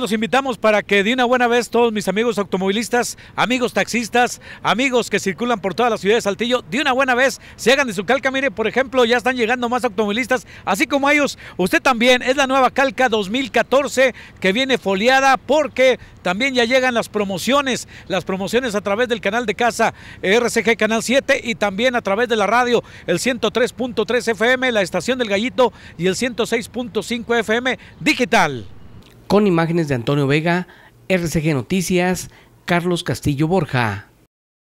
Los invitamos para que de una buena vez todos mis amigos automovilistas, amigos taxistas, amigos que circulan por toda la ciudad de Saltillo, de una buena vez se hagan de su calca. Mire, por ejemplo, ya están llegando más automovilistas, así como ellos. Usted también es la nueva calca 2014 que viene foliada porque también ya llegan las promociones, las promociones a través del canal de casa RCG Canal 7 y también a través de la radio, el 103.3 FM, la estación del gallito y el 106.5 FM digital con imágenes de Antonio Vega, RCG Noticias, Carlos Castillo Borja.